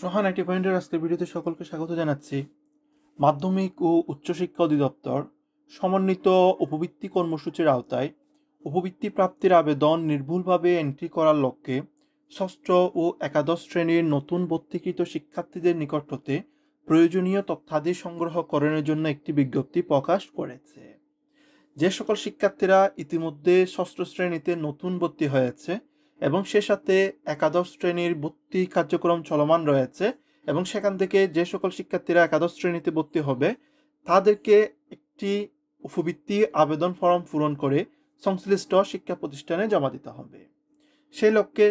সোহান একটি পয়েন্টের আজকে ভিডিওতে সকলকে স্বাগত জানাচ্ছি মাধ্যমিক ও উচ্চশিক্ষা অধিদপ্তর সমন্বিত উপবৃত্তি কর্মসূচির আওতায় উপবৃত্তি প্রাপ্তির আবেদন নির্ভুলভাবে এন্ট্রি করার লক্ষ্যে ষষ্ঠ ও একাদশ শ্রেণীর নতুন ভর্তিকৃত শিক্ষার্থীদের নিকটতে প্রয়োজনীয় তথ্যাদি সংগ্রহকরণের জন্য একটি বিজ্ঞপ্তি প্রকাশ করেছে যে সকল শিক্ষার্থীরা ইতিমধ্যে ষষ্ঠ শ্রেণীতে নতুন ভর্তি হয়েছে এবং সে সাথে একাদশ শ্রেণীর ভর্তি কার্যক্রম চলমান রয়েছে এবং সেখান থেকে যে সকল শিক্ষার্থীরা একাদশ শ্রেণীতে ভর্তি হবে তাদেরকে একটি উপবৃত্তি আবেদন ফর্ম পূরণ করে সংশ্লিষ্ট শিক্ষা প্রতিষ্ঠানে জমা দিতে হবে সেই লক্ষ্যে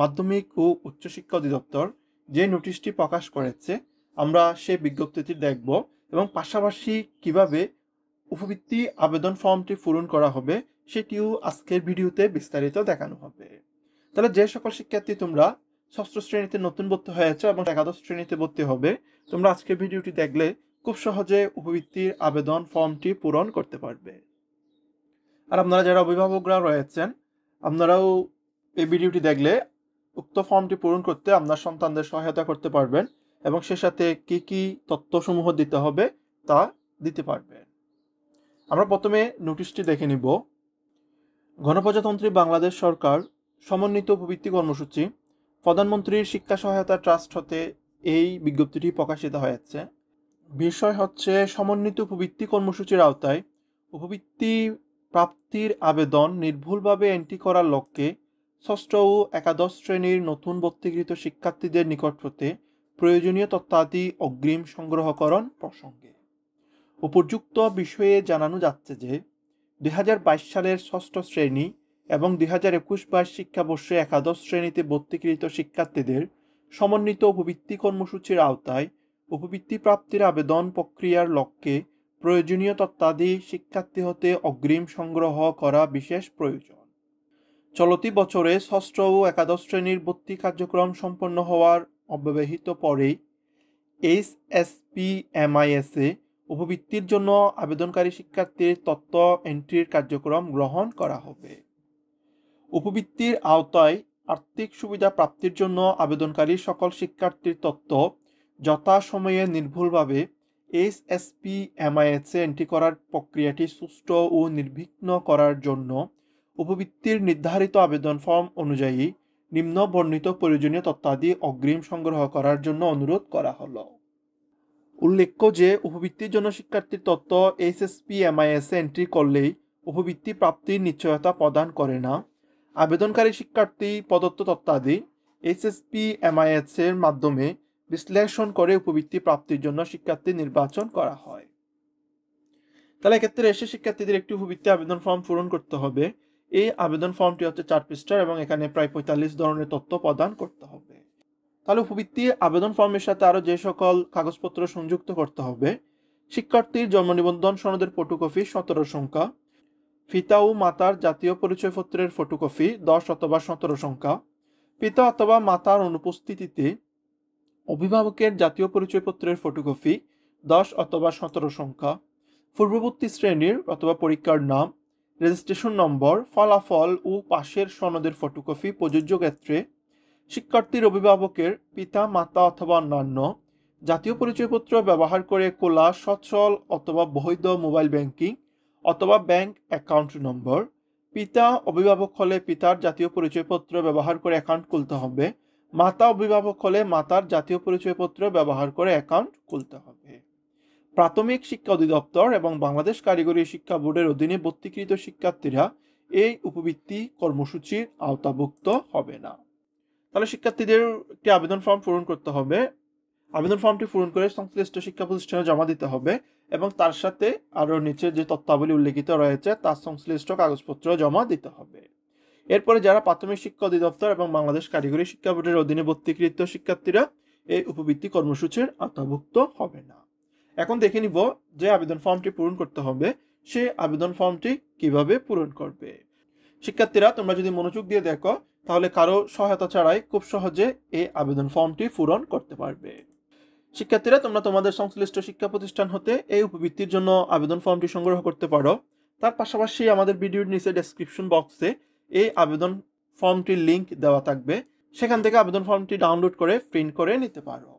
মাধ্যমিক ও উচ্চশিক্ষা অধিদপ্তর যে নোটিশটি প্রকাশ করেছে আমরা সেই বিজ্ঞপ্তিটি দেখব এবং পাশাপাশি কিভাবে উপবৃত্তি আবেদন ফর্মটি পূরণ করা হবে সেটিও আজকের ভিডিওতে বিস্তারিত দেখানো হবে তাহলে যে সকল শিক্ষার্থী তোমরা ষষ্ঠ শ্রেণীতে নতুন ভর্তি হয়েছে এবং একাদশ শ্রেণীতে ভর্তি হবে তোমরা আজকের ভিডিওটি দেখলে খুব সহজে উপবৃত্তির আবেদন ফর্মটি পূরণ করতে পারবে আর আপনারা যারা অভিভাবকরা রয়েছেন আপনারাও এই ভিডিওটি দেখলে উক্ত ফর্মটি পূরণ করতে আপনার সন্তানদের সহায়তা করতে পারবেন এবং সে সাথে কি কি তথ্যসমূহ দিতে হবে তা দিতে পারবেন আমরা প্রথমে নোটিশটি দেখে নিব গণপ্রজাতন্ত্রী বাংলাদেশ সরকার সমন্বিত উপবৃত্তি কর্মসূচি প্রধানমন্ত্রীর শিক্ষা সহায়তা ট্রাস্ট হতে এই বিজ্ঞপ্তিটি প্রকাশিত হয়েছে বিষয় হচ্ছে সমন্বিত উপবৃত্তি কর্মসূচির আওতায় উপবৃত্তি প্রাপ্তির আবেদন নির্ভুলভাবে এন্ট্রি করার লক্ষ্যে ষষ্ঠ ও একাদশ শ্রেণীর নতুন ভর্তিকৃত শিক্ষার্থীদের নিকট হতে প্রয়োজনীয় তত্ত্বাদি অগ্রিম সংগ্রহকরণ প্রসঙ্গে উপযুক্ত বিষয়ে জানানো যাচ্ছে যে দুই সালের ষষ্ঠ শ্রেণী এবং দুই হাজার একুশ বাইশ শিক্ষাবর্ষে একাদশ শ্রেণীতে ভর্তিকৃত শিক্ষার্থীদের সমন্বিত উপবৃত্তি কর্মসূচির আওতায় উপবৃত্তি প্রাপ্তির আবেদন প্রক্রিয়ার লক্ষ্যে প্রয়োজনীয় তত্ত্বাদি শিক্ষার্থী হতে অগ্রিম সংগ্রহ করা বিশেষ প্রয়োজন চলতি বছরে ষষ্ঠ ও একাদশ শ্রেণীর ভর্তি কার্যক্রম সম্পন্ন হওয়ার অব্যবহিত পরেই এইচ এস পি এমআইএসএ উপবৃত্তির জন্য আবেদনকারী শিক্ষার্থীর তত্ত্ব এন্ট্রির কার্যক্রম গ্রহণ করা হবে উপবৃত্তির আওতায় আর্থিক সুবিধা প্রাপ্তির জন্য আবেদনকারী সকল শিক্ষার্থীর তত্ত্ব যথাসময়ে নির্ভুলভাবে এস এস পি এমআইএসে এন্ট্রি করার প্রক্রিয়াটি সুষ্ঠ ও নির্বিঘ্ন করার জন্য উপবৃত্তির নির্ধারিত আবেদন ফর্ম অনুযায়ী নিম্ন বর্ণিত প্রয়োজনীয় তত্ত্বাদি অগ্রিম সংগ্রহ করার জন্য অনুরোধ করা হলো উল্লেখ্য যে উপবৃত্তির জন্য শিক্ষার্থীর তত্ত্ব এইচএসপি এমআইএসে এন্ট্রি করলেই উপবৃত্তি প্রাপ্তির নিশ্চয়তা প্রদান করে না আবেদনকারী শিক্ষার্থী প্রদত্ত তথ্যাদি এইচএসপি এমআইএস এর মাধ্যমে বিশ্লেষণ করে উপবৃত্তি প্রাপ্তির জন্য শিক্ষার্থী নির্বাচন করা হয় তাহলে এক্ষেত্রে এসে শিক্ষার্থীদের একটি উপবৃত্তি আবেদন ফর্ম পূরণ করতে হবে এই আবেদন ফর্মটি হচ্ছে চার পৃষ্ঠার এবং এখানে প্রায় পঁয়তাল্লিশ ধরনের তথ্য প্রদান করতে হবে তাহলে উপবৃত্তি আবেদন ফর্মের সাথে আরও যে সকল কাগজপত্র সংযুক্ত করতে হবে শিক্ষার্থীর জন্ম নিবন্ধন সনদের ফটোকপি সতেরো সংখ্যা পিতা ও মাতার জাতীয় পরিচয়পত্রের ফটোকপি দশ অথবা সতেরো সংখ্যা পিতা অথবা মাতার অনুপস্থিতিতে অভিভাবকের জাতীয় পরিচয়পত্রের ফটোকপি দশ অথবা সতেরো সংখ্যা পূর্ববর্তী শ্রেণীর অথবা পরীক্ষার নাম রেজিস্ট্রেশন নম্বর ফলাফল ও পাশের সনদের ফটোকপি প্রযোজ্য ক্ষেত্রে শিক্ষার্থীর অভিভাবকের পিতা মাতা অথবা অন্যান্য জাতীয় পরিচয়পত্র ব্যবহার করে কোলা সচল অথবা বৈধ মোবাইল ব্যাংকিং অথবা ব্যাংক অ্যাকাউন্ট নম্বর পিতা অভিভাবক হলে পিতার জাতীয় পরিচয়পত্র ব্যবহার করে অ্যাকাউন্ট খুলতে হবে মাতা অভিভাবক হলে মাতার জাতীয় পরিচয়পত্র ব্যবহার করে অ্যাকাউন্ট খুলতে হবে প্রাথমিক শিক্ষা অধিদপ্তর এবং বাংলাদেশ কারিগরি শিক্ষা বোর্ডের অধীনে ভর্তিকৃত শিক্ষার্থীরা এই উপবৃত্তি কর্মসূচির আওতাভুক্ত হবে না তাহলে শিক্ষার্থীদের একটি আবেদন ফর্ম পূরণ করতে হবে আবেদন ফর্মটি পূরণ করে সংশ্লিষ্ট শিক্ষা প্রতিষ্ঠানে জমা দিতে হবে এবং তার সাথে আরও নিচে যে তত্ত্বাবলী উল্লেখিত রয়েছে তার সংশ্লিষ্ট কাগজপত্র জমা দিতে হবে এরপরে যারা প্রাথমিক শিক্ষা অধিদপ্তর এবং বাংলাদেশ কারিগরি শিক্ষা বোর্ডের অধীনে ভর্তিকৃত শিক্ষার্থীরা এই উপবৃত্তি কর্মসূচির আওতাভুক্ত হবে না এখন দেখে নিব যে আবেদন ফর্মটি পূরণ করতে হবে সে আবেদন ফর্মটি কিভাবে পূরণ করবে শিক্ষার্থীরা তোমরা যদি মনোযোগ দিয়ে দেখো তাহলে কারো সহায়তা ছাড়াই খুব সহজে এই আবেদন ফর্মটি পূরণ করতে পারবে শিক্ষার্থীরা তোমরা তোমাদের সংশ্লিষ্ট শিক্ষা প্রতিষ্ঠান হতে এই উপবৃত্তির জন্য আবেদন ফর্মটি সংগ্রহ করতে পারো তার পাশাপাশি আমাদের ভিডিওর নিচে ডেসক্রিপশন বক্সে এই আবেদন ফর্মটির লিঙ্ক দেওয়া থাকবে সেখান থেকে আবেদন ফর্মটি ডাউনলোড করে প্রিন্ট করে নিতে পারো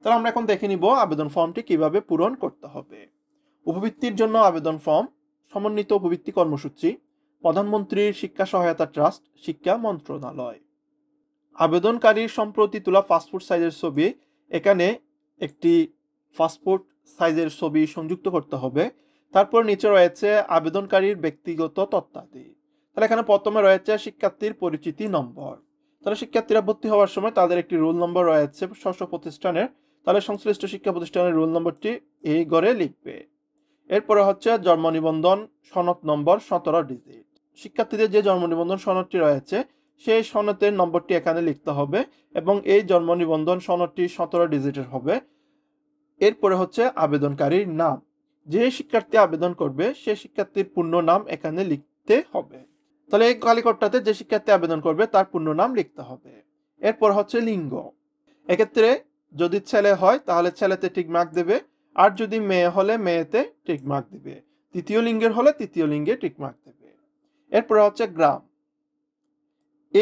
তাহলে আমরা এখন দেখে নিব আবেদন ফর্মটি কিভাবে পূরণ করতে হবে উপবৃত্তির জন্য আবেদন ফর্ম সমন্বিত উপবৃত্তি কর্মসূচি প্রধানমন্ত্রীর শিক্ষা সহায়তা ট্রাস্ট শিক্ষা মন্ত্রণালয় আবেদনকারীর সম্প্রতি তোলা পাসপোর্ট সাইজের ছবি এখানে একটি পাসপোর্ট সাইজের ছবি সংযুক্ত করতে হবে তারপর নিচে রয়েছে আবেদনকারীর ব্যক্তিগত তথ্যাদি তাহলে এখানে প্রথমে রয়েছে শিক্ষার্থীর পরিচিতি নম্বর তাহলে শিক্ষার্থীরা ভর্তি হওয়ার সময় তাদের একটি রোল নম্বর রয়েছে ষষ্ঠ প্রতিষ্ঠানের তাহলে সংশ্লিষ্ট শিক্ষা প্রতিষ্ঠানের রোল নম্বরটি এই গড়ে লিখবে এরপরে হচ্ছে জন্ম নিবন্ধন সনদ নম্বর সতেরো ডিজিট শিক্ষার্থীদের যে জন্ম নিবন্ধন সনদটি রয়েছে সেই সনদের নম্বরটি এখানে লিখতে হবে এবং এই জন্ম নিবন্ধন সনদটি সতেরো ডিজিটের হবে এরপরে হচ্ছে আবেদনকারীর নাম যে শিক্ষার্থী আবেদন করবে সে শিক্ষার্থীর পূর্ণ নাম এখানে লিখতে হবে তাহলে এই কালিকটাতে যে শিক্ষার্থী আবেদন করবে তার পূর্ণ নাম লিখতে হবে এরপর হচ্ছে লিঙ্গ এক্ষেত্রে যদি ছেলে হয় তাহলে ছেলেতে ঠিক মার্ক দেবে আর যদি মেয়ে হলে মেয়েতে ঠিক মার্ক দেবে তৃতীয় লিঙ্গের হলে তৃতীয় লিঙ্গে ঠিক মার্ক দেবে এরপরে হচ্ছে গ্রাম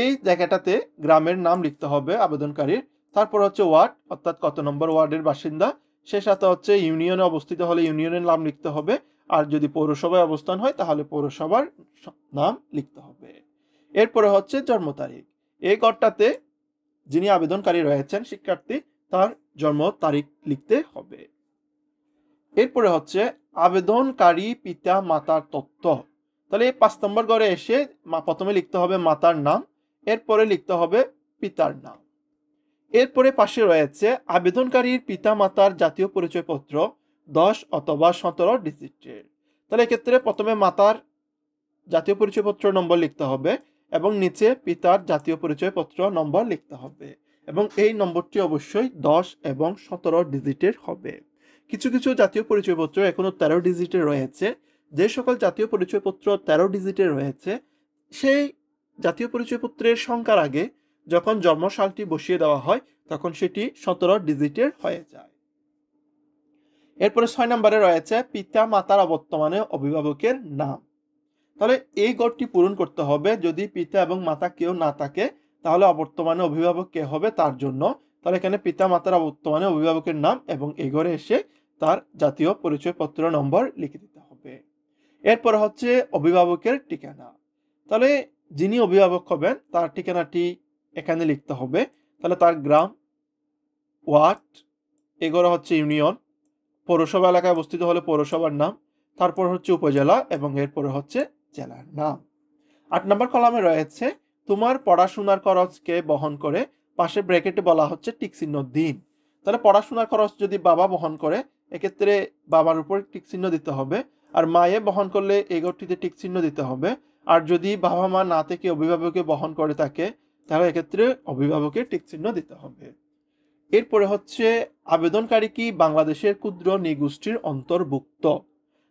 এই জায়গাটাতে গ্রামের নাম লিখতে হবে আবেদনকারীর তারপর হচ্ছে ওয়ার্ড অর্থাৎ কত নম্বর ওয়ার্ডের বাসিন্দা সে সাথে হচ্ছে ইউনিয়নে অবস্থিত হলে ইউনিয়নের নাম লিখতে হবে আর যদি পৌরসভায় অবস্থান হয় তাহলে পৌরসভার নাম লিখতে হবে এরপরে হচ্ছে জন্ম তারিখ এই ঘরটাতে যিনি আবেদনকারী রয়েছেন শিক্ষার্থী তার জন্ম তারিখ লিখতে হবে এরপরে হচ্ছে আবেদনকারী পিতা মাতার তথ্য তাহলে এই পাঁচ নম্বর ঘরে এসে প্রথমে লিখতে হবে মাতার নাম এরপরে লিখতে হবে পিতার নাম এরপরে পাশে রয়েছে আবেদনকারীর পিতা মাতার জাতীয় পরিচয়পত্র দশ অথবা সতেরো ডিজিটের তাহলে এক্ষেত্রে প্রথমে মাতার জাতীয় পরিচয়পত্র নম্বর লিখতে হবে এবং নিচে পিতার জাতীয় পরিচয়পত্র নম্বর লিখতে হবে এবং এই নম্বরটি অবশ্যই দশ এবং সতেরো ডিজিটের হবে কিছু কিছু জাতীয় পরিচয়পত্র এখনও তেরো ডিজিটের রয়েছে যে সকল জাতীয় পরিচয়পত্র তেরো ডিজিটে রয়েছে সেই জাতীয় পরিচয়পত্রের সংখ্যার আগে যখন জন্মশালটি বসিয়ে দেওয়া হয় তখন সেটি সতেরো ডিজিটের হয়ে যায় এরপরে ছয় নম্বরে রয়েছে পিতা মাতার অবর্তমানে অভিভাবকের নাম তাহলে এই গড়টি পূরণ করতে হবে যদি পিতা এবং মাতা কেউ না থাকে তাহলে অবর্তমানে অভিভাবক কে হবে তার জন্য তাহলে এখানে পিতা মাতার অবর্তমানে অভিভাবকের নাম এবং এই ঘরে এসে তার জাতীয় পরিচয়পত্র নম্বর লিখে দিতে এরপর হচ্ছে অভিভাবকের ঠিকানা তাহলে যিনি অভিভাবক হবেন তার ঠিকানাটি এখানে লিখতে হবে তাহলে তার গ্রাম ওয়ার্ড এগুলো হচ্ছে ইউনিয়ন পৌরসভা এলাকায় অবস্থিত হলে পৌরসভার নাম তারপর হচ্ছে উপজেলা এবং এরপরে হচ্ছে জেলার নাম আট নম্বর কলামে রয়েছে তোমার পড়াশোনার খরচকে বহন করে পাশে ব্র্যাকেটে বলা হচ্ছে টিকচিহ্ন দিন তাহলে পড়াশোনার খরচ যদি বাবা বহন করে এক্ষেত্রে বাবার উপর টিকচিহ্ন দিতে হবে আর মায়ে বহন করলে এই ঘরটিতে টিক চিহ্ন দিতে হবে আর যদি বাবা মা না থেকে অভিভাবকে বহন করে থাকে তাহলে এক্ষেত্রে অভিভাবকের টিক চিহ্ন দিতে হবে এরপরে হচ্ছে আবেদনকারী কি বাংলাদেশের ক্ষুদ্র নিগোষ্ঠীর অন্তর্ভুক্ত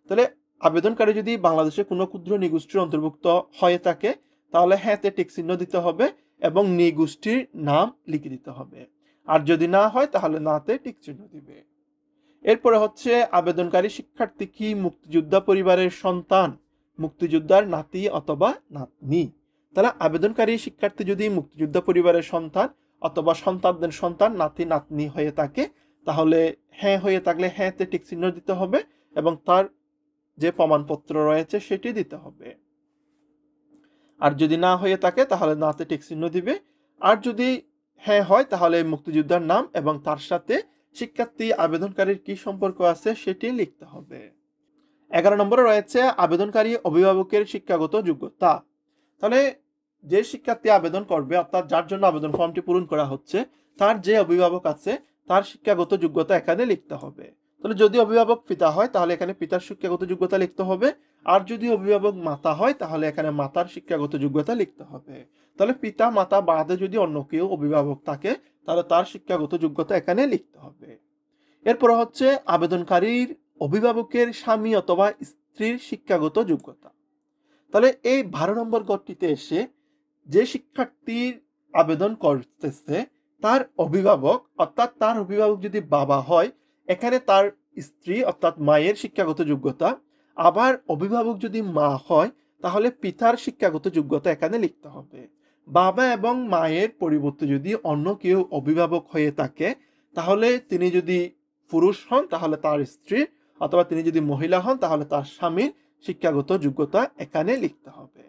তাহলে আবেদনকারী যদি বাংলাদেশের কোনো ক্ষুদ্র নিগোষ্ঠীর অন্তর্ভুক্ত হয়ে থাকে তাহলে হ্যাঁ তে টিক চিহ্ন দিতে হবে এবং নিগোষ্ঠীর নাম লিখে দিতে হবে আর যদি না হয় তাহলে নাতে টিক চিহ্ন দিবে এরপরে হচ্ছে আবেদনকারী শিক্ষার্থী কি মুক্তিযোদ্ধা পরিবারের সন্তান মুক্তিযোদ্ধার নাতি অথবা নাতনি তাহলে আবেদনকারী শিক্ষার্থী যদি মুক্তিযোদ্ধা পরিবারের সন্তান অথবা সন্তানদের সন্তান নাতি নাতনি হয়ে থাকে তাহলে হ্যাঁ হয়ে থাকলে হ্যাঁতে টিক চিহ্ন দিতে হবে এবং তার যে প্রমাণপত্র রয়েছে সেটি দিতে হবে আর যদি না হয়ে থাকে তাহলে নাতে টিক চিহ্ন দিবে আর যদি হ্যাঁ হয় তাহলে মুক্তিযোদ্ধার নাম এবং তার সাথে শিক্ষার্থী আবেদনকারীর কি সম্পর্ক আছে সেটি লিখতে হবে এগারো নম্বরে রয়েছে আবেদনকারী অভিভাবকের শিক্ষাগত যোগ্যতা তাহলে যে শিক্ষার্থী আবেদন করবে অর্থাৎ যার জন্য আবেদন ফর্মটি পূরণ করা হচ্ছে তার যে অভিভাবক আছে তার শিক্ষাগত যোগ্যতা এখানে লিখতে হবে তাহলে যদি অভিভাবক পিতা হয় তাহলে এখানে পিতার শিক্ষাগত যোগ্যতা লিখতে হবে আর যদি অভিভাবক মাতা হয় তাহলে এখানে মাতার শিক্ষাগত যোগ্যতা লিখতে হবে তাহলে পিতা মাতা বাদে যদি অন্য কেউ অভিভাবক থাকে তাহলে তার শিক্ষাগত যোগ্যতা এখানে লিখতে হবে এরপর হচ্ছে আবেদনকারীর অভিভাবকের স্বামী অথবা স্ত্রীর শিক্ষাগত যোগ্যতা তাহলে এই বারো নম্বর গড়টিতে এসে যে শিক্ষার্থীর আবেদন করতেছে তার অভিভাবক অর্থাৎ তার অভিভাবক যদি বাবা হয় এখানে তার স্ত্রী অর্থাৎ মায়ের শিক্ষাগত যোগ্যতা আবার অভিভাবক যদি মা হয় তাহলে পিতার শিক্ষাগত যোগ্যতা এখানে লিখতে হবে বাবা এবং মায়ের পরিবর্তে যদি অন্য কেউ অভিভাবক হয়ে থাকে তাহলে তিনি যদি পুরুষ হন তাহলে তার স্ত্রী অথবা তিনি যদি মহিলা হন তাহলে তার স্বামীর শিক্ষাগত যোগ্যতা এখানে লিখতে হবে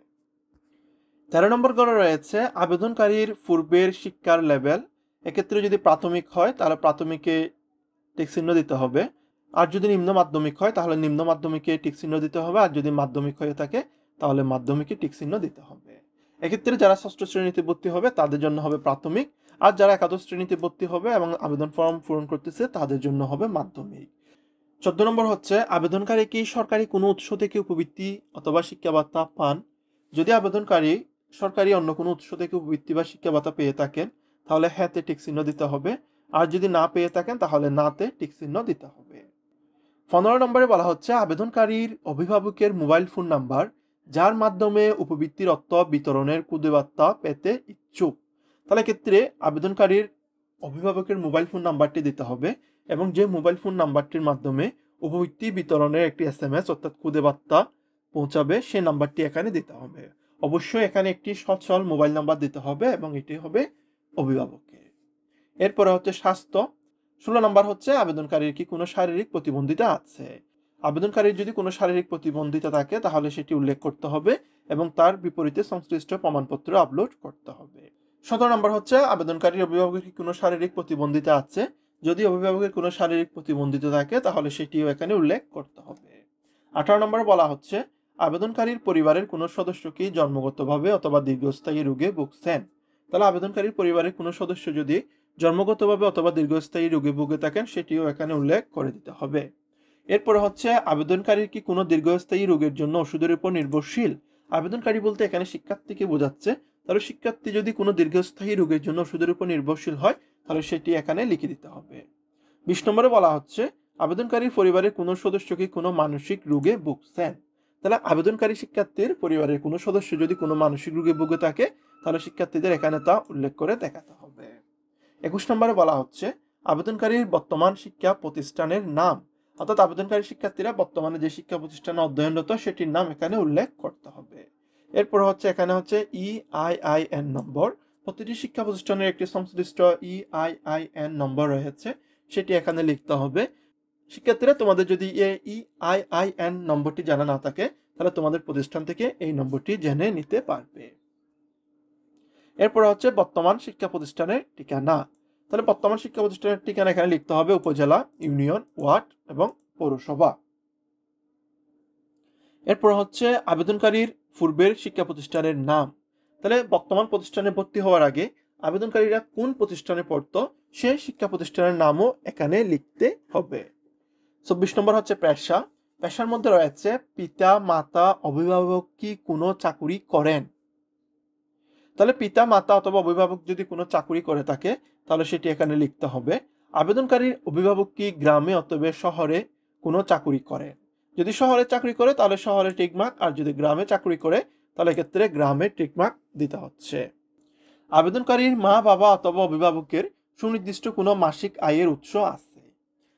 তেরো নম্বর গড়ে রয়েছে আবেদনকারীর পূর্বের শিক্ষার লেভেল এক্ষেত্রে যদি প্রাথমিক হয় তাহলে প্রাথমিকে টিকচিহ্ন দিতে হবে আর যদি নিম্ন মাধ্যমিক হয় তাহলে নিম্ন মাধ্যমিকে টিকচিহ্ন দিতে হবে আর যদি মাধ্যমিক হয়ে থাকে তাহলে মাধ্যমিকে টিকচিহ্ন দিতে হবে এক্ষেত্রে যারা ষষ্ঠ শ্রেণীতে ভর্তি হবে তাদের জন্য হবে প্রাথমিক আর যারা একাদশ শ্রেণীতে ভর্তি হবে এবং আবেদন ফর্ম পূরণ করতেছে তাদের জন্য হবে মাধ্যমিক চোদ্দ নম্বর হচ্ছে আবেদনকারী কি সরকারি কোনো উৎস থেকে উপবৃত্তি অথবা শিক্ষা পান যদি আবেদনকারী সরকারি অন্য কোনো উৎস থেকে উপবৃত্তি বা শিক্ষা পেয়ে থাকেন তাহলে হ্যাঁতে টিকচিহ্ন দিতে হবে আর যদি না পেয়ে থাকেন তাহলে নাতে টিকচিহ্ন দিতে হবে পনেরো নম্বরে বলা হচ্ছে আবেদনকারীর অভিভাবকের মোবাইল ফোন নাম্বার যার মাধ্যমে উপবৃত্তির অর্থ বিতরণের কুদেবার্তা পেতে ইচ্ছুক তাহলে ক্ষেত্রে আবেদনকারীর অভিভাবকের মোবাইল ফোন নাম্বারটি দিতে হবে এবং যে মোবাইল ফোন নাম্বারটির মাধ্যমে উপবৃত্তি বিতরণের একটি এস এম এস অর্থাৎ কুদেবার্তা পৌঁছাবে সে নাম্বারটি এখানে দিতে হবে অবশ্যই এখানে একটি সচল মোবাইল নাম্বার দিতে হবে এবং এটি হবে অভিভাবককে এরপরে হচ্ছে স্বাস্থ্য ষোলো নাম্বার হচ্ছে আবেদনকারীর কি কোনো শারীরিক প্রতিবন্ধিতা আছে আবেদনকারীর যদি কোনো শারীরিক প্রতিবন্ধিতা থাকে তাহলে সেটি উল্লেখ করতে হবে এবং তার বিপরীতে সংশ্লিষ্ট প্রমাণপত্র আপলোড করতে হবে সতেরো নম্বর হচ্ছে আবেদনকারীর অভিভাবকের কি কোনো শারীরিক প্রতিবন্ধিতা আছে যদি অভিভাবকের কোনো শারীরিক প্রতিবন্ধিতা থাকে তাহলে সেটিও এখানে উল্লেখ করতে হবে আঠারো নম্বর বলা হচ্ছে আবেদনকারীর পরিবারের কোনো সদস্যকে জন্মগতভাবে অথবা দীর্ঘস্থায়ী রোগে ভুগছেন তাহলে আবেদনকারীর পরিবারের কোনো সদস্য যদি জন্মগতভাবে অথবা দীর্ঘস্থায়ী রোগে ভুগে থাকেন সেটিও এখানে উল্লেখ করে দিতে হবে এরপর হচ্ছে আবেদনকারীর কি কোনো দীর্ঘস্থায়ী রোগের জন্য ওষুধের উপর নির্ভরশীল আবেদনকারী বলতে এখানে শিক্ষার্থীকে বোঝাচ্ছে তাহলে শিক্ষার্থী যদি কোনো দীর্ঘস্থায়ী রোগের জন্য ওষুধের উপর নির্ভরশীল হয় তাহলে সেটি এখানে লিখে দিতে হবে বিশ নম্বরে বলা হচ্ছে আবেদনকারীর পরিবারের কোনো সদস্যকে কোনো মানসিক রোগে ভুগছেন তাহলে আবেদনকারী শিক্ষার্থীর পরিবারের কোনো সদস্য যদি কোনো মানসিক রোগে ভুগে থাকে তাহলে শিক্ষার্থীদের এখানে তা উল্লেখ করে দেখাতে হবে একুশ নম্বরে বলা হচ্ছে আবেদনকারীর বর্তমান শিক্ষা প্রতিষ্ঠানের নাম অর্থাৎ আবেদনকারী শিক্ষার্থীরা বর্তমানে যে শিক্ষা প্রতিষ্ঠানে অধ্যয়নরত সেটির নাম এখানে উল্লেখ করতে হবে এরপর হচ্ছে এখানে হচ্ছে E I I N number প্রতিটি শিক্ষা প্রতিষ্ঠানের একটি সংশ্লিষ্ট E I I N number রয়েছে সেটি এখানে লিখতে হবে শিক্ষার্থীরা তোমাদের যদি ই আই আই এন নম্বরটি জানা না থাকে তাহলে তোমাদের প্রতিষ্ঠান থেকে এই নম্বরটি জেনে নিতে পারবে এরপর হচ্ছে বর্তমান শিক্ষা প্রতিষ্ঠানের ঠিকানা তাহলে বর্তমান শিক্ষা প্রতিষ্ঠানের ঠিকানা এখানে লিখতে হবে উপজেলা ইউনিয়ন ওয়ার্ড এবং পৌরসভা এরপর হচ্ছে আবেদনকারীর পূর্বের শিক্ষা প্রতিষ্ঠানের নাম তাহলে বর্তমান প্রতিষ্ঠানে ভর্তি হওয়ার আগে আবেদনকারীরা কোন প্রতিষ্ঠানে পড়ত সে শিক্ষা প্রতিষ্ঠানের নামও এখানে লিখতে হবে চব্বিশ নম্বর হচ্ছে পেশা পেশার মধ্যে রয়েছে পিতা মাতা অভিভাবক কি কোনো চাকুরি করেন তাহলে পিতা মাতা অথবা অভিভাবক যদি কোনো চাকুরি করে থাকে তাহলে সেটি এখানে লিখতে হবে আবেদনকারীর অভিভাবক কি গ্রামে অথবা শহরে কোনো চাকুরি করে যদি শহরে চাকরি করে তাহলে শহরে টিকমার্ক আর যদি গ্রামে চাকরি করে তাহলে ক্ষেত্রে গ্রামে টিকমার্ক দিতে হচ্ছে আবেদনকারীর মা বাবা অথবা অভিভাবকের সুনির্দিষ্ট কোনো মাসিক আয়ের উৎস আছে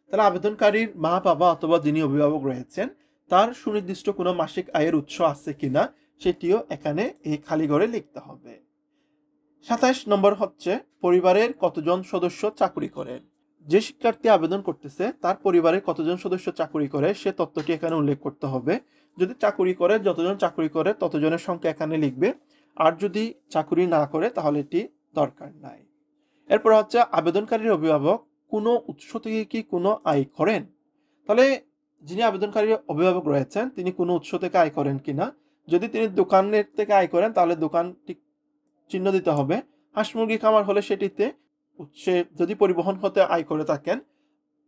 তাহলে আবেদনকারীর মা বাবা অথবা যিনি অভিভাবক রয়েছেন তার সুনির্দিষ্ট কোনো মাসিক আয়ের উৎস আছে কিনা সেটিও এখানে এই খালি ঘরে লিখতে হবে সাতাইশ নম্বর হচ্ছে পরিবারের কতজন সদস্য চাকরি করে যে শিক্ষার্থী আবেদন করতেছে তার পরিবারের কতজন সদস্য চাকরি করে সে তত্ত্বটি এখানে উল্লেখ করতে হবে যদি চাকরি করে যতজন চাকরি করে ততজনের সংখ্যা এখানে লিখবে আর যদি চাকরি না করে তাহলে এটি দরকার নাই এরপর হচ্ছে আবেদনকারীর অভিভাবক কোনো উৎস থেকে কি কোনো আয় করেন তাহলে যিনি আবেদনকারীর অভিভাবক রয়েছেন তিনি কোনো উৎস থেকে আয় করেন কিনা যদি তিনি দোকানের থেকে আয় করেন তাহলে দোকান ঠিক চিহ্ন দিতে হবে হাঁস মুরগি খামার হলে সেটিতে সে যদি পরিবহন হতে আয় করে থাকেন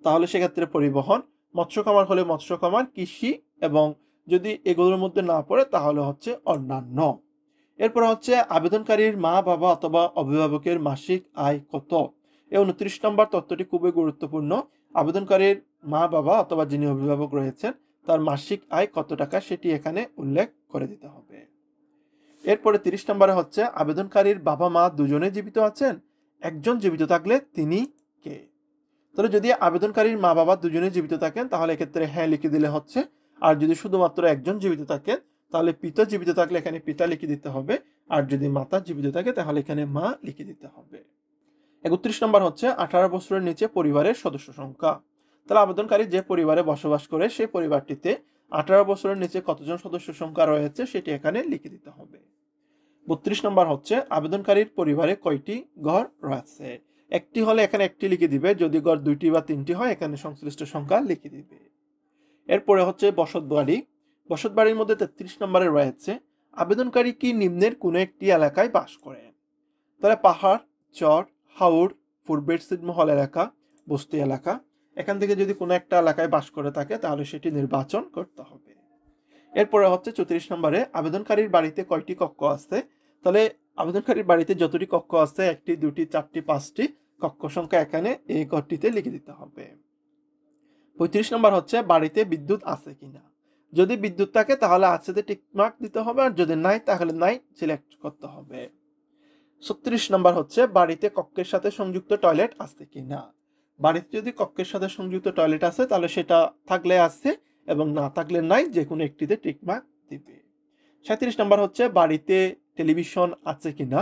তাহলে সেক্ষেত্রে পরিবহন মৎস্য খামার হলে মৎস্য খামার কৃষি এবং যদি এগুলোর মধ্যে না পড়ে তাহলে হচ্ছে অন্যান্য এরপর হচ্ছে আবেদনকারীর মা বাবা অথবা অভিভাবকের মাসিক আয় কত এই উনত্রিশ নম্বর তথ্যটি খুবই গুরুত্বপূর্ণ আবেদনকারীর মা বাবা অথবা যিনি অভিভাবক রয়েছেন তার মাসিক আয় কত টাকা সেটি এখানে উল্লেখ করে দিতে হবে এরপরে তিরিশ নম্বরে হচ্ছে আবেদনকারীর বাবা মা দুজনে জীবিত আছেন একজন জীবিত থাকলে তিনি কে তাহলে যদি আবেদনকারীর মা বাবা দুজনে জীবিত থাকেন তাহলে এক্ষেত্রে হ্যাঁ লিখে দিলে হচ্ছে আর যদি শুধুমাত্র একজন জীবিত থাকেন তাহলে পিতা জীবিত থাকলে এখানে পিতা লিখে দিতে হবে আর যদি মাতা জীবিত থাকে তাহলে এখানে মা লিখে দিতে হবে একত্রিশ নম্বর হচ্ছে আঠারো বছরের নিচে পরিবারের সদস্য সংখ্যা তাহলে আবেদনকারী যে পরিবারে বসবাস করে সেই পরিবারটিতে আঠারো বছরের নিচে কতজন সদস্য সংখ্যা রয়েছে সেটি এখানে লিখে দিতে হবে বত্রিশ নম্বর হচ্ছে আবেদনকারীর পরিবারে কয়টি ঘর রয়েছে একটি হলে এখানে একটি লিখে দিবে যদি ঘর দুইটি বা তিনটি হয় এখানে সংশ্লিষ্ট সংখ্যা লিখে দিবে এরপরে হচ্ছে বসত বাড়ি বসত বাড়ির মধ্যে তেত্রিশ নম্বরে রয়েছে আবেদনকারী কি নিম্নের কোনো একটি এলাকায় বাস করে তাহলে পাহাড় চর হাওড় পূর্বের সিডমহল এলাকা বস্তি এলাকা এখান থেকে যদি কোনো একটা এলাকায় বাস করে থাকে তাহলে সেটি নির্বাচন করতে হবে এরপরে হচ্ছে চৌত্রিশ নম্বরে আবেদনকারীর বাড়িতে কয়টি কক্ষ আছে তাহলে আবেদনকারীর বাড়িতে যতটি কক্ষ আছে একটি দুটি চারটি পাঁচটি কক্ষ সংখ্যা এখানে এই ঘরটিতে লিখে দিতে হবে পঁয়ত্রিশ নম্বর হচ্ছে বাড়িতে বিদ্যুৎ আছে কিনা যদি বিদ্যুৎ থাকে তাহলে আছে টিক মার্ক দিতে হবে আর যদি নাই তাহলে নাই সিলেক্ট করতে হবে ছত্রিশ নম্বর হচ্ছে বাড়িতে কক্ষের সাথে সংযুক্ত টয়লেট আছে কিনা বাড়িতে যদি কক্ষের সাথে সংযুক্ত টয়লেট আছে তাহলে সেটা থাকলে আছে এবং না থাকলে নাই যে কোনো একটিতে টিক মার্ক দিবে সাঁত্রিশ নম্বর হচ্ছে বাড়িতে টেলিভিশন আছে কি না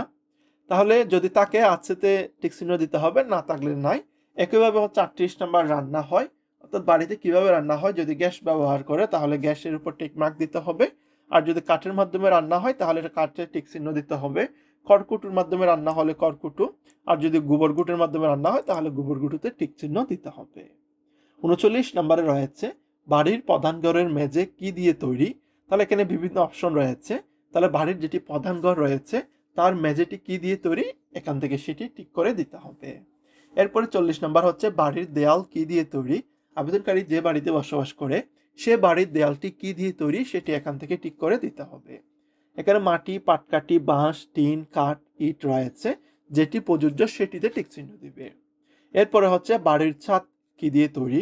তাহলে যদি তাকে আছেতে চিহ্ন দিতে হবে না থাকলে নাই একইভাবে হচ্ছে আটত্রিশ নাম্বার রান্না হয় অর্থাৎ বাড়িতে কিভাবে রান্না হয় যদি গ্যাস ব্যবহার করে তাহলে গ্যাসের উপর টেকমার্ক মার্ক দিতে হবে আর যদি কাঠের মাধ্যমে রান্না হয় তাহলে এটা কাঠের টিক চিহ্ন দিতে হবে কর্কুটুর মাধ্যমে রান্না হলে কর্কুটু আর যদি গোবর গুটের মাধ্যমে রান্না হয় তাহলে গোবর গুটুতে টিক চিহ্ন দিতে হবে উনচল্লিশ নাম্বারে রয়েছে বাড়ির প্রধান ঘরের মেঝে কি দিয়ে তৈরি তাহলে এখানে বিভিন্ন অপশন রয়েছে তাহলে বাড়ির যেটি প্রধান ঘর রয়েছে তার মেঝেটি কি দিয়ে তৈরি এখান থেকে সেটি ঠিক করে দিতে হবে এরপরে চল্লিশ নম্বর হচ্ছে বাড়ির দেয়াল কি দিয়ে তৈরি আবেদনকারী যে বাড়িতে বসবাস করে সে বাড়ির দেয়ালটি কি দিয়ে তৈরি সেটি এখান থেকে ঠিক করে দিতে হবে এখানে মাটি পাটকাটি বাঁশ টিন কাঠ ইট রয়েছে যেটি প্রযোজ্য সেটিতে টিকচিহ্ন দিবে এরপরে হচ্ছে বাড়ির ছাদ কি দিয়ে তৈরি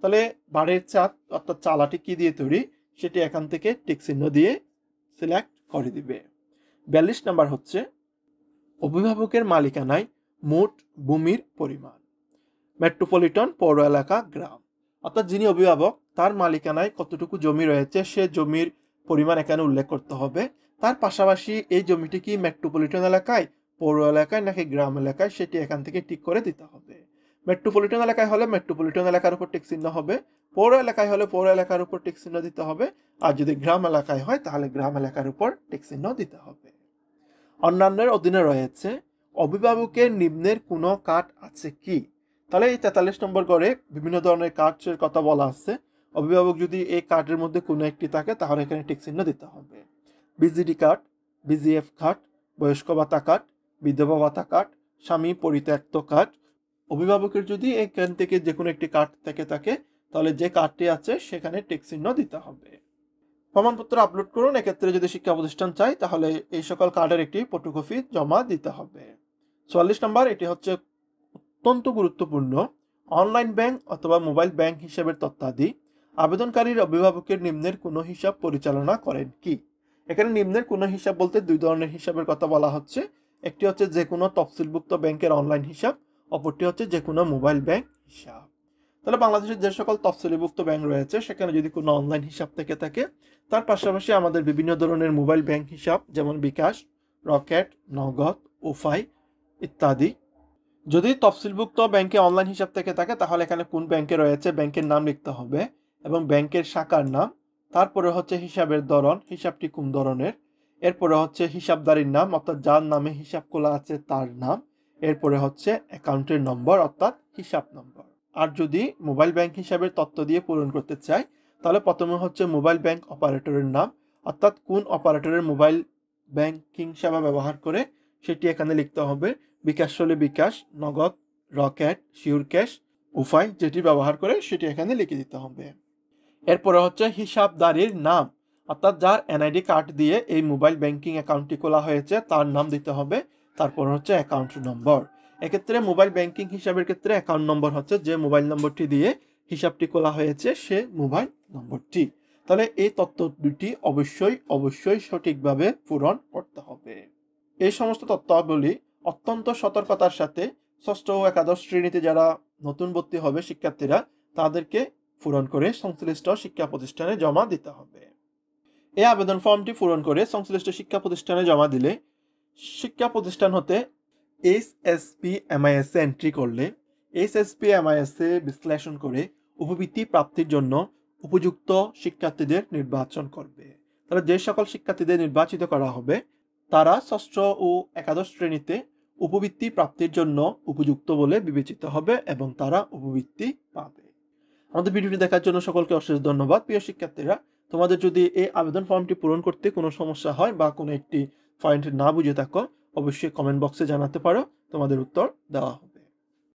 তাহলে বাড়ির ছাদ অর্থাৎ চালাটি কি দিয়ে তৈরি সেটি এখান থেকে টিকচিহ্ন দিয়ে সিলেক্ট করে দিবে বিয়াল্লিশ নাম্বার হচ্ছে অভিভাবকের মালিকানায় মোট ভূমির পরিমাণ মেট্রোপলিটন পৌর এলাকা গ্রাম অর্থাৎ যিনি অভিভাবক তার মালিকানায় কতটুকু জমি রয়েছে সে জমির পরিমাণ এখানে উল্লেখ করতে হবে তার পাশাপাশি এই জমিটি কি মেট্রোপলিটন এলাকায় পৌর এলাকায় নাকি গ্রাম এলাকায় সেটি এখান থেকে ঠিক করে দিতে হবে মেট্রোপলিটন এলাকায় হলে মেট্রোপলিটন এলাকার উপর টিক চিহ্ন হবে পৌর এলাকায় হলে পৌর এলাকার উপর ট্যাক্স চিহ্ন দিতে হবে আর যদি গ্রাম এলাকায় হয় তাহলে গ্রাম এলাকার উপর ট্যাক্স চিহ্ন দিতে হবে অন্যান্যের অধীনে রয়েছে অভিভাবকের নিম্নের কোনো কাঠ আছে কি তাহলে এই তেতাল্লিশ নম্বর করে বিভিন্ন ধরনের কাঠের কথা বলা আছে অভিভাবক যদি এই কার্ডের মধ্যে কোনো একটি থাকে তাহলে এখানে টিক চিহ্ন দিতে হবে বিজিডি কার্ড বিজিএফ কার্ড বয়স্ক ভাতা কার্ড বিধবা ভাতা কার্ড স্বামী পরিত্যক্ত কার্ড অভিভাবকের যদি এখান থেকে যে কোনো একটি কার্ড থেকে থাকে তাহলে যে কার্ডটি আছে সেখানে টিক চিহ্ন দিতে হবে প্রমাণপত্র আপলোড করুন এক্ষেত্রে যদি শিক্ষা প্রতিষ্ঠান চাই তাহলে এই সকল কার্ডের একটি ফটোকপি জমা দিতে হবে চুয়াল্লিশ নম্বর এটি হচ্ছে অত্যন্ত গুরুত্বপূর্ণ অনলাইন ব্যাংক অথবা মোবাইল ব্যাংক হিসাবের তথ্যাদি আবেদনকারীর অভিভাবকের নিম্নের কোনো হিসাব পরিচালনা করেন কি এখানে নিম্নের কোনো হিসাব বলতে দুই ধরনের হিসাবের কথা বলা হচ্ছে একটি হচ্ছে যে কোনো তফসিলভুক্ত ব্যাংকের অনলাইন হিসাব অপরটি হচ্ছে যে কোনো মোবাইল ব্যাংক হিসাব তাহলে বাংলাদেশের যে সকল তফসিলিভুক্ত ব্যাংক রয়েছে সেখানে যদি কোনো অনলাইন হিসাব থেকে থাকে তার পাশাপাশি আমাদের বিভিন্ন ধরনের মোবাইল ব্যাংক হিসাব যেমন বিকাশ রকেট নগদ ওফাই ইত্যাদি যদি তফসিলভুক্ত ব্যাংকে অনলাইন হিসাব থেকে থাকে তাহলে এখানে কোন ব্যাংকে রয়েছে ব্যাংকের নাম লিখতে হবে এবং ব্যাংকের শাখার নাম তারপরে হচ্ছে হিসাবের ধরন হিসাবটি কোন ধরনের এরপরে হচ্ছে হিসাবদারির নাম অর্থাৎ যার নামে হিসাব খোলা আছে তার নাম এরপরে হচ্ছে অ্যাকাউন্টের নম্বর অর্থাৎ হিসাব নম্বর আর যদি মোবাইল ব্যাংক হিসাবের তথ্য দিয়ে পূরণ করতে চাই তাহলে প্রথমে হচ্ছে মোবাইল ব্যাংক অপারেটরের নাম অর্থাৎ কোন অপারেটরের মোবাইল ব্যাংকিং সেবা ব্যবহার করে সেটি এখানে লিখতে হবে বিকাশ হলে বিকাশ নগদ রকেট শিওর ক্যাশ উফাই যেটি ব্যবহার করে সেটি এখানে লিখে দিতে হবে এরপরে হচ্ছে হিসাবদারির নাম অর্থাৎ যার এনআইডি কার্ড দিয়ে এই মোবাইল ব্যাংকিং অ্যাকাউন্টটি খোলা হয়েছে তার নাম দিতে হবে তারপর হচ্ছে অ্যাকাউন্ট নম্বর এক্ষেত্রে মোবাইল ব্যাংকিং হিসাবের ক্ষেত্রে অ্যাকাউন্ট নম্বর হচ্ছে যে মোবাইল নম্বরটি দিয়ে হিসাবটি খোলা হয়েছে সে মোবাইল নম্বরটি তাহলে এই তত্ত্ব দুটি অবশ্যই অবশ্যই সঠিকভাবে পূরণ করতে হবে এই সমস্ত তত্ত্বাবলী অত্যন্ত সতর্কতার সাথে ষষ্ঠ ও একাদশ শ্রেণীতে যারা নতুন ভর্তি হবে শিক্ষার্থীরা তাদেরকে পূরণ করে সংশ্লিষ্ট শিক্ষা প্রতিষ্ঠানে জমা দিতে হবে এই আবেদন ফর্মটি পূরণ করে সংশ্লিষ্ট শিক্ষা প্রতিষ্ঠানে জমা দিলে শিক্ষা প্রতিষ্ঠান হতে এসএসপি এস পি এমআইএসে এন্ট্রি করলে এস এস পি এমআইএসে বিশ্লেষণ করে উপবৃত্তি প্রাপ্তির জন্য উপযুক্ত শিক্ষার্থীদের নির্বাচন করবে তাহলে যে সকল শিক্ষার্থীদের নির্বাচিত করা হবে তারা ষষ্ঠ ও একাদশ শ্রেণীতে উপবৃত্তি প্রাপ্তির জন্য উপযুক্ত বলে বিবেচিত হবে এবং তারা উপবৃত্তি পাবে আমাদের ভিডিওটি দেখার জন্য সকলকে অশেষ ধন্যবাদ প্রিয় শিক্ষার্থীরা তোমাদের যদি এই আবেদন ফর্মটি পূরণ করতে কোনো সমস্যা হয় বা কোনো একটি পয়েন্ট না বুঝে থাকো অবশ্যই কমেন্ট বক্সে জানাতে পারো তোমাদের উত্তর দেওয়া হবে